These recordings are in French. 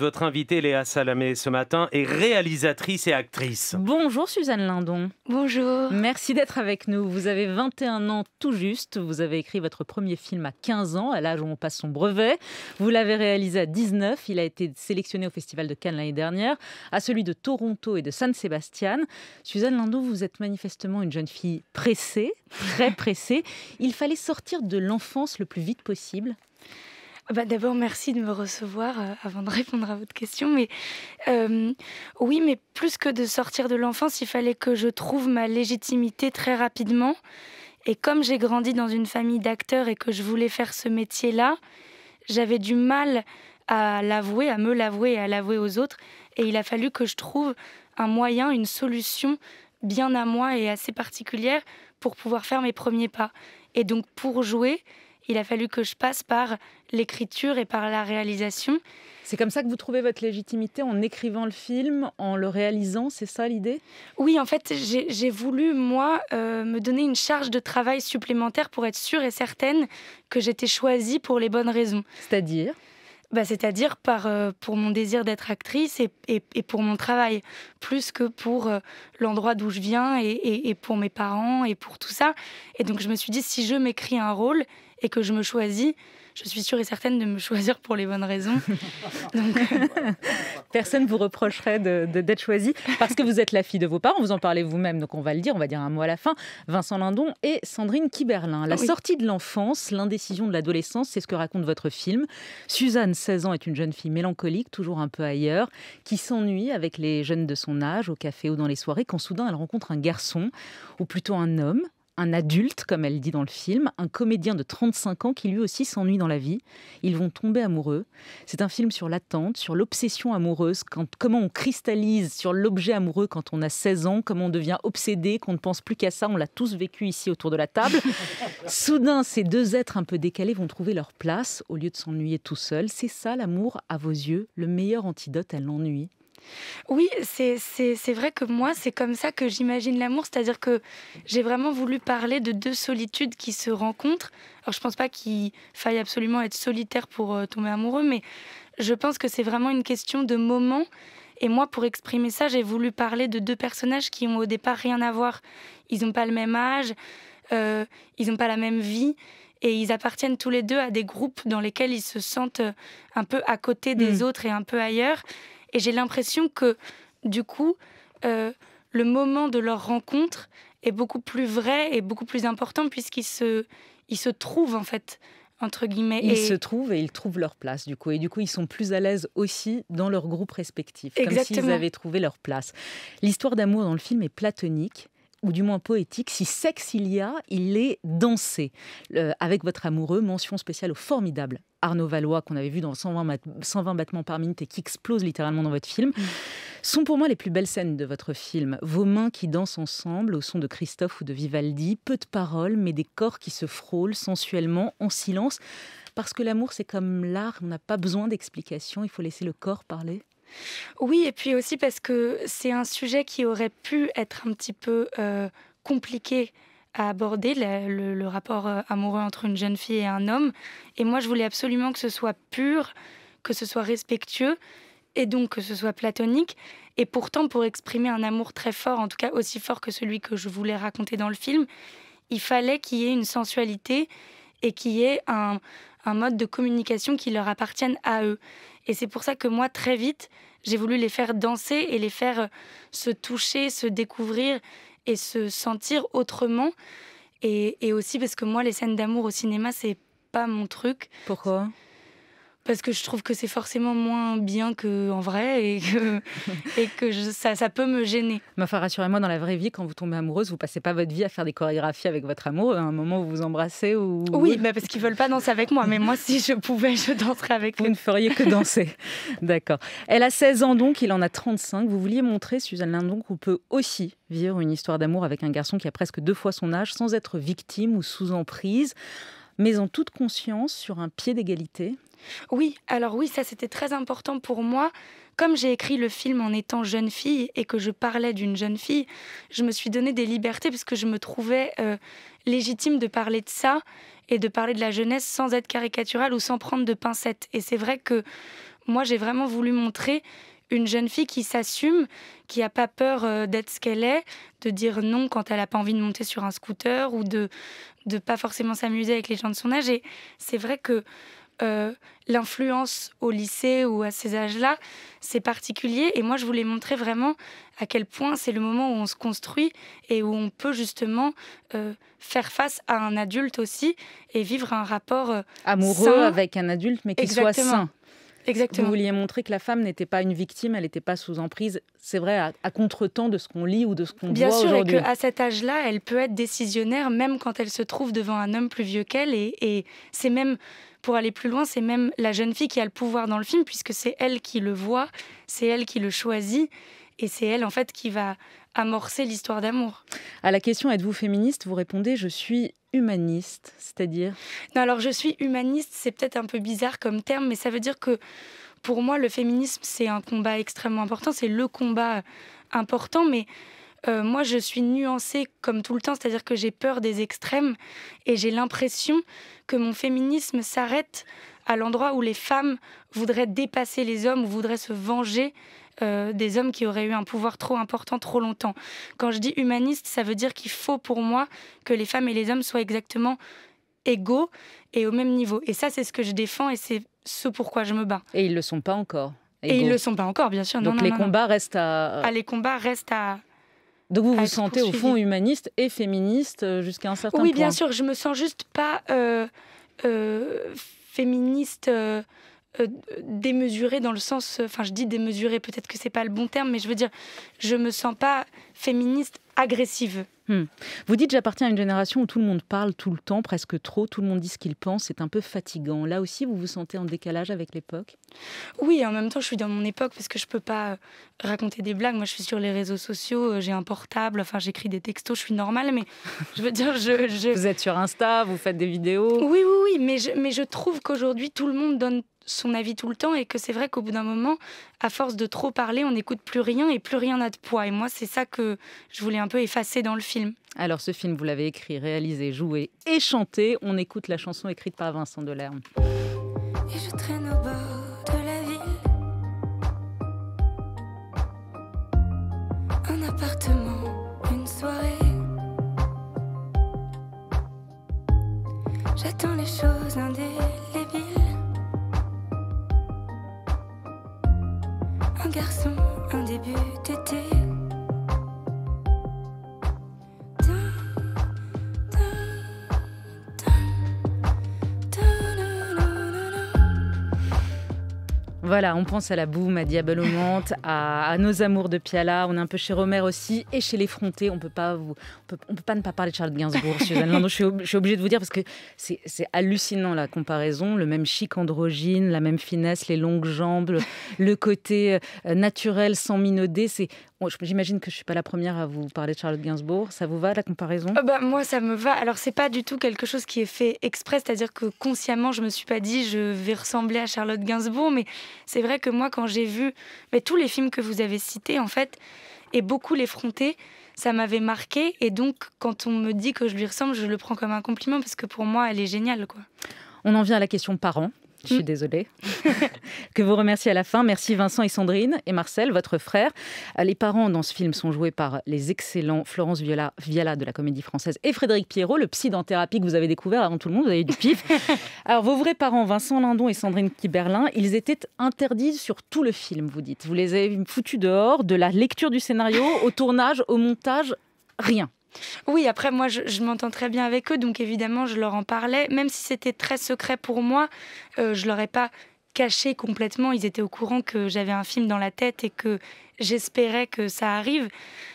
Votre invitée Léa Salamé ce matin est réalisatrice et actrice. Bonjour Suzanne Lindon. Bonjour. Merci d'être avec nous. Vous avez 21 ans tout juste. Vous avez écrit votre premier film à 15 ans, à l'âge où on passe son brevet. Vous l'avez réalisé à 19. Il a été sélectionné au Festival de Cannes l'année dernière, à celui de Toronto et de San Sebastian. Suzanne Lindon, vous êtes manifestement une jeune fille pressée, très pressée. Il fallait sortir de l'enfance le plus vite possible. Bah, d'abord, merci de me recevoir euh, avant de répondre à votre question. Mais euh, oui, mais plus que de sortir de l'enfance, il fallait que je trouve ma légitimité très rapidement. Et comme j'ai grandi dans une famille d'acteurs et que je voulais faire ce métier-là, j'avais du mal à l'avouer, à me l'avouer et à l'avouer aux autres. Et il a fallu que je trouve un moyen, une solution bien à moi et assez particulière pour pouvoir faire mes premiers pas. Et donc pour jouer, il a fallu que je passe par l'écriture et par la réalisation. C'est comme ça que vous trouvez votre légitimité en écrivant le film, en le réalisant, c'est ça l'idée Oui, en fait, j'ai voulu, moi, euh, me donner une charge de travail supplémentaire pour être sûre et certaine que j'étais choisie pour les bonnes raisons. C'est-à-dire bah, c'est-à-dire par euh, pour mon désir d'être actrice et, pour mon travail plus que pour euh, l'endroit d'où je viens et, et, pour mes parents et pour tout ça et donc je me suis dit si je m'écris un rôle et que je me choisis, je suis sûre et certaine de me choisir pour les bonnes raisons. Personne ne vous reprocherait d'être de, choisie parce que vous êtes la fille de vos parents, vous en parlez vous-même, donc on va le dire, on va dire un mot à la fin. Vincent Lindon et Sandrine Kiberlin. La ah sortie de l'enfance, l'indécision de l'adolescence, c'est ce que raconte votre film. Suzanne, 16 ans, est une jeune fille mélancolique, toujours un peu ailleurs, qui s'ennuie avec les jeunes de son âge, au café ou dans les soirées, quand soudain elle rencontre un garçon, ou plutôt un homme, un adulte, comme elle dit dans le film, un comédien de 35 ans qui lui aussi s'ennuie dans la vie. Ils vont tomber amoureux. C'est un film sur l'attente, sur l'obsession amoureuse, quand, comment on cristallise sur l'objet amoureux quand on a 16 ans, comment on devient obsédé, qu'on ne pense plus qu'à ça. On l'a tous vécu ici autour de la table. Soudain, ces deux êtres un peu décalés vont trouver leur place au lieu de s'ennuyer tout seul. C'est ça l'amour à vos yeux, le meilleur antidote à l'ennui. Oui, c'est vrai que moi, c'est comme ça que j'imagine l'amour, c'est-à-dire que j'ai vraiment voulu parler de deux solitudes qui se rencontrent. Alors, je pense pas qu'il faille absolument être solitaire pour euh, tomber amoureux, mais je pense que c'est vraiment une question de moment. Et moi, pour exprimer ça, j'ai voulu parler de deux personnages qui ont au départ rien à voir. Ils n'ont pas le même âge, euh, ils n'ont pas la même vie et ils appartiennent tous les deux à des groupes dans lesquels ils se sentent euh, un peu à côté des hmm. autres et un peu ailleurs. Et j'ai l'impression que, du coup, euh, le moment de leur rencontre est beaucoup plus vrai et beaucoup plus important puisqu'ils se, ils se trouvent, en fait. Entre guillemets. Ils se trouvent et ils trouvent leur place du coup. Et du coup, ils sont plus à l'aise aussi dans leur groupe respectif, Exactement. comme s'ils avaient trouvé leur place. L'histoire d'amour dans le film est platonique, ou du moins poétique. Si sexe il y a, il est dansé. avec votre amoureux, mention spéciale au formidable Arnaud Valois, qu'on avait vu dans 120, 120, battements par minute et qui explose littéralement dans votre film, mm. sont pour moi les plus belles scènes de votre film. Vos mains qui dansent ensemble au son de Christophe ou de Vivaldi, peu de paroles, mais des corps qui se frôlent sensuellement, en silence. Parce que l'amour, c'est comme l'art, on n'a pas besoin d'explication, il faut laisser le corps parler. Oui, et puis aussi parce que c'est un sujet qui aurait pu être un petit peu euh, compliqué à aborder, le, rapport euh, amoureux entre une jeune fille et un homme. Et moi, je voulais absolument que ce soit pur, que ce soit respectueux, et donc que ce soit platonique. Et pourtant, pour exprimer un amour très fort, en tout cas aussi fort que celui que je voulais raconter dans le film, il fallait qu'il y ait une sensualité et qu'il y ait un, un mode de communication qui leur appartienne à eux. Et c'est pour ça que moi, très vite, j'ai voulu les faire danser et les faire euh, se toucher, se découvrir et se sentir autrement. Et, aussi parce que moi, les scènes d'amour au cinéma, c'est pas mon truc. Pourquoi parce que je trouve que c'est forcément moins bien qu'en vrai et que, ça, peut me gêner. Mais rassurez-moi, dans la vraie vie, quand vous tombez amoureuse, vous passez pas votre vie à faire des chorégraphies avec votre amour, à un moment où vous vous embrassez ou... Oui, mais parce qu'ils veulent pas danser avec moi, mais moi, si je pouvais, je danserais avec vous Vous ne feriez que danser, d'accord. Elle a 16 ans donc, il en a 35. Vous vouliez montrer, Suzanne Lindon, qu'on peut aussi vivre une histoire d'amour avec un garçon qui a presque deux fois son âge sans être victime ou sous emprise mais en toute conscience, sur un pied d'égalité Oui, alors oui, ça c'était très important pour moi. Comme j'ai écrit le film en étant jeune fille et que je parlais d'une jeune fille, je me suis donné des libertés parce que je me trouvais euh, légitime de parler de ça et de parler de la jeunesse sans être caricaturale ou sans prendre de pincettes. Et c'est vrai que moi j'ai vraiment voulu montrer une jeune fille qui s'assume, qui n'a pas peur euh, d'être ce qu'elle est, de dire non quand elle n'a pas envie de monter sur un scooter ou de ne pas forcément s'amuser avec les gens de son âge. Et c'est vrai que euh, l'influence au lycée ou à ces âges-là, c'est particulier. Et moi, je voulais montrer vraiment à quel point c'est le moment où on se construit et où on peut justement euh, faire face à un adulte aussi et vivre un rapport amoureux avec un adulte, mais qui soit sain. Exactement. Vous vouliez montrer que la femme n'était pas une victime, elle n'était pas sous emprise, c'est vrai, à, contretemps contre-temps de ce qu'on lit ou de ce qu'on voit aujourd'hui. Bien sûr, et qu'à cet âge-là, elle peut être décisionnaire même quand elle se trouve devant un homme plus vieux qu'elle. Et, et c'est même, pour aller plus loin, c'est même la jeune fille qui a le pouvoir dans le film, puisque c'est elle qui le voit, c'est elle qui le choisit. Et c'est elle, en fait, qui va amorcer l'histoire d'amour. À la question êtes-vous féministe Vous répondez je suis humaniste, c'est-à-dire Non, alors je suis humaniste, c'est peut-être un peu bizarre comme terme, mais ça veut dire que pour moi, le féminisme, c'est un combat extrêmement important, c'est le combat euh, important, mais euh, moi, je suis nuancée comme tout le temps, c'est-à-dire que j'ai peur des extrêmes et j'ai l'impression que mon féminisme s'arrête à l'endroit où les femmes voudraient dépasser les hommes ou voudraient se venger euh, des hommes qui auraient eu un pouvoir trop important trop longtemps. Quand je dis humaniste, ça veut dire qu'il faut pour moi que les femmes et les hommes soient exactement égaux et au même niveau. Et ça, c'est ce que je défends et c'est ce pourquoi je me bats. Et ils ne le sont pas encore. Et ils ne le sont pas encore, bien sûr. Donc les combats restent à... Euh, ah, les combats restent à... Donc vous vous sentez au fond humaniste et féministe euh, jusqu'à un certain point. Oui, bien sûr, je me sens juste pas féministe euh, euh, démesurée dans le sens, enfin je dis démesurée, peut-être que c'est pas le bon terme, mais je veux dire, je me sens pas féministe agressive. Hmm. Vous dites j'appartiens à une génération où tout le monde parle tout le temps, presque trop, tout le monde dit ce qu'il pense, c'est un peu fatigant. Là aussi, vous vous sentez en décalage avec l'époque Oui, en même temps, je suis dans mon époque parce que je peux pas euh, raconter des blagues. Moi, je suis sur les réseaux sociaux, euh, j'ai un portable, enfin, j'écris des textos, je suis normale, mais je veux dire, je, je... Vous êtes sur Insta, vous faites des vidéos Oui, oui, oui, mais mais je trouve qu'aujourd'hui, tout le monde donne son avis tout le temps et que c'est vrai qu'au bout d'un moment, à force de trop parler, on n'écoute plus rien et plus rien n'a de poids. Et moi, c'est ça que je voulais un peu effacer dans le film. Alors ce film, vous l'avez écrit, réalisé, joué et chanté. On écoute la chanson écrite par Vincent Delerme. Et je traîne au bord de la ville. Un appartement, une soirée. J'attends les choses garçon, un début d'été voilà, on pense à la boum, à Diable au à, à, nos amours de Piala. On est un peu chez Romère aussi et chez les Frontés. On peut pas on peut, pas ne pas parler de Charlotte Gainsbourg, Suzanne Je suis, obligée de vous dire parce que c'est hallucinant la comparaison. Le même chic androgyne, la même finesse, les longues jambes, le côté euh, naturel sans minauder. C'est J'imagine que je ne suis pas la première à vous parler de Charlotte Gainsbourg. Ça vous va la comparaison euh, bah, Moi, ça me va. Alors, c'est pas du tout quelque chose qui est fait exprès, c'est-à-dire que consciemment, je me suis pas dit je vais ressembler à Charlotte Gainsbourg, mais c'est vrai que moi, quand j'ai vu mais tous les films que vous avez cités, en fait, et beaucoup les ça m'avait marqué. Et donc, quand on me dit que je lui ressemble, je le prends comme un compliment parce que pour moi, elle est géniale. quoi. On en vient à la question parents je suis mm. désolée, que vous remerciez à la fin. Merci Vincent et Sandrine et Marcel, votre frère. Euh, les parents dans ce film sont joués par les excellents Florence Viola, Viala de la Comédie Française et Frédéric Pierrot, le psy d'entérapie thérapie que vous avez découvert avant tout le monde, vous avez du pif. Alors vos vrais parents, Vincent Lindon et Sandrine Kiberlin, ils étaient interdits sur tout le film, vous dites. Vous les avez foutus dehors, de la lecture du scénario, au tournage, au montage, rien. Oui, après, moi, je, m'entends très bien avec eux, donc évidemment, je leur en parlais. Même si c'était très secret pour moi, euh, je leur ai pas caché complètement. Ils étaient au courant que j'avais un film dans la tête et que j'espérais que ça arrive.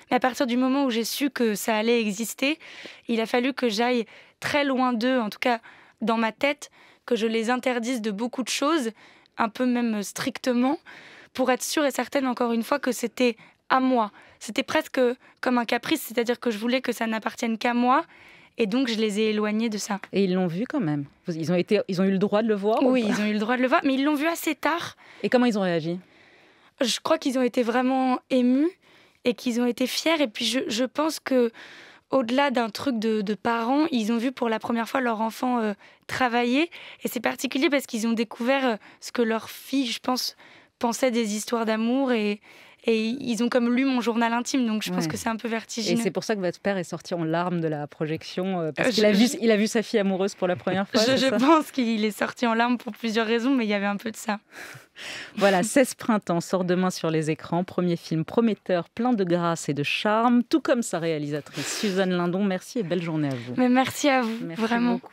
Mais à partir du moment où j'ai su que ça allait exister, il a fallu que j'aille très loin d'eux, en tout cas dans ma tête, que je les interdise de beaucoup de choses, un peu même strictement, pour être sûre et certaine, encore une fois, que c'était à moi. C'était presque comme un caprice, c'est-à-dire que je voulais que ça n'appartienne qu'à moi. Et donc, je les ai éloignés de ça. Et ils l'ont vu quand même ils ont, été, ils ont eu le droit de le voir Oui, ils ont eu le droit de le voir, mais ils l'ont vu assez tard. Et comment ils ont réagi Je crois qu'ils ont été vraiment émus et qu'ils ont été fiers. Et puis, je, pense que au-delà d'un truc de, parents, ils ont vu pour la première fois leur enfant euh, travailler. Et c'est particulier parce qu'ils ont découvert euh, ce que leur fille, je pense, pensait des histoires d'amour et, et ils ont comme lu mon journal intime, donc je pense que c'est un peu vertigineux. Et c'est pour ça que votre père est sorti en larmes de la projection, euh, parce euh, qu'il a, vu, a vu sa fille amoureuse pour la première fois. Je, pense qu'il est sorti en larmes pour plusieurs raisons, mais il y avait un peu de ça. Voilà, 16 printemps sort demain sur les écrans. Premier film prometteur, plein de grâce et de charme, tout comme sa réalisatrice Suzanne Lindon. Merci et belle journée à vous. Mais merci à vous, vraiment. Beaucoup.